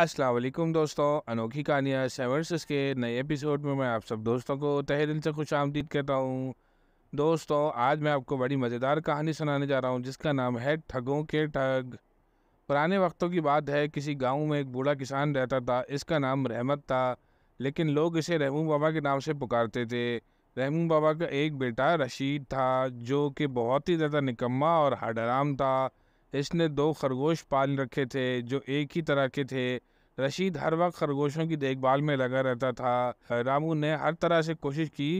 असलम दोस्तों अनोखी कहानियाँ सेवर्स के नए एपिसोड में मैं आप सब दोस्तों को तहे दिल से खुश आमदीद कहता हूँ दोस्तों आज मैं आपको बड़ी मज़ेदार कहानी सुनाने जा रहा हूँ जिसका नाम है ठगों के ठग पुराने वक्तों की बात है किसी गांव में एक बूढ़ा किसान रहता था इसका नाम रहमत था लेकिन लोग इसे रहमू बाबा के नाम से पुकारते थे रहमू बाबा का एक बेटा रशीद था जो कि बहुत ही ज़्यादा निकम्मा और हडराम था इसने दो खरगोश पाल रखे थे जो एक ही तरह के थे रशीद हर वक्त खरगोशों की देखभाल में लगा रहता था रामू ने हर तरह से कोशिश की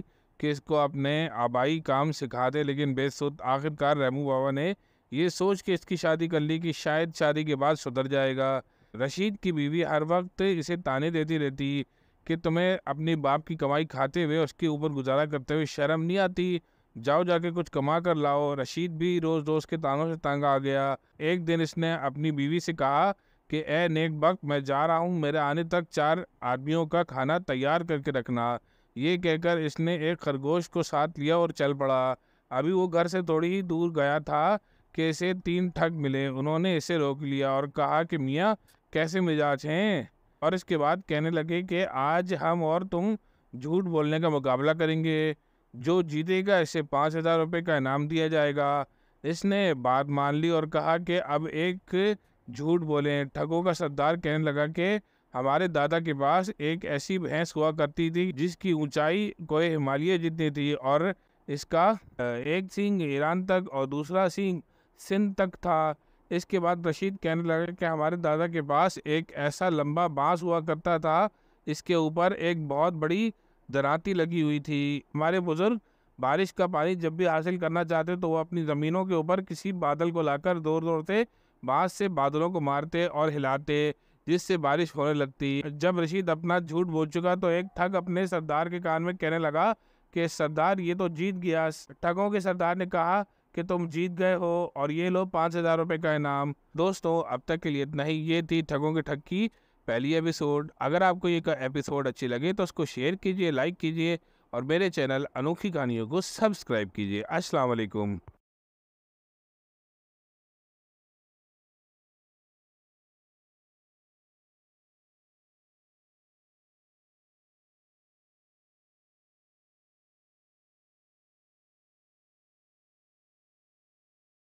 कि इसको अपने आबाई काम सिखा दे लेकिन बेसुद आखिरकार रामू बाबा ने ये सोच के इसकी शादी कर ली कि शायद शादी के बाद सुधर जाएगा रशीद की बीवी हर वक्त इसे ताने देती रहती कि तुम्हें अपने बाप की कमाई खाते हुए उसके ऊपर गुजारा करते हुए शर्म नहीं आती जाओ जाके कुछ कमा कर लाओ रशीद भी रोज़ रोज़ के तानों से तंग आ गया एक दिन इसने अपनी बीवी से कहा कि ए नेक बक मैं जा रहा हूँ मेरे आने तक चार आदमियों का खाना तैयार करके रखना ये कहकर इसने एक खरगोश को साथ लिया और चल पड़ा अभी वो घर से थोड़ी ही दूर गया था कि इसे तीन ठग मिले उन्होंने इसे रोक लिया और कहा कि मियाँ कैसे मिजाज हैं और इसके बाद कहने लगे कि आज हम और तुम झूठ बोलने का मुकाबला करेंगे जो जीतेगा इसे पाँच हज़ार रुपये का इनाम दिया जाएगा इसने बात मान ली और कहा कि अब एक झूठ बोले ठगों का सरदार कहने लगा कि हमारे दादा के पास एक ऐसी भैंस हुआ करती थी जिसकी ऊंचाई कोई हिमालय जितनी थी और इसका एक सिंह ईरान तक और दूसरा सिंह सिंध तक था इसके बाद रशीद कहने लगा कि हमारे दादा के पास एक ऐसा लंबा बांस हुआ करता था इसके ऊपर एक बहुत बड़ी दराती लगी हुई थी हमारे बुज़ुर्ग बारिश का पानी जब भी हासिल करना चाहते तो वह अपनी ज़मीनों के ऊपर किसी बादल को लाकर दौड़ दौड़ते बाँस से बादलों को मारते और हिलाते जिससे बारिश होने लगती जब रशीद अपना झूठ बोल चुका तो एक ठग अपने सरदार के कान में कहने लगा कि सरदार ये तो जीत गया ठगों के सरदार ने कहा कि तुम जीत गए हो और ये लो पाँच हज़ार रुपये का इनाम दोस्तों अब तक के लिए इतना ही ये थी ठगों के ठग की पहली एपिसोड अगर आपको ये एपिसोड अच्छी लगे तो उसको शेयर कीजिए लाइक कीजिए और मेरे चैनल अनोखी कहानियों को सब्सक्राइब कीजिए अस्सलाम वालेकुम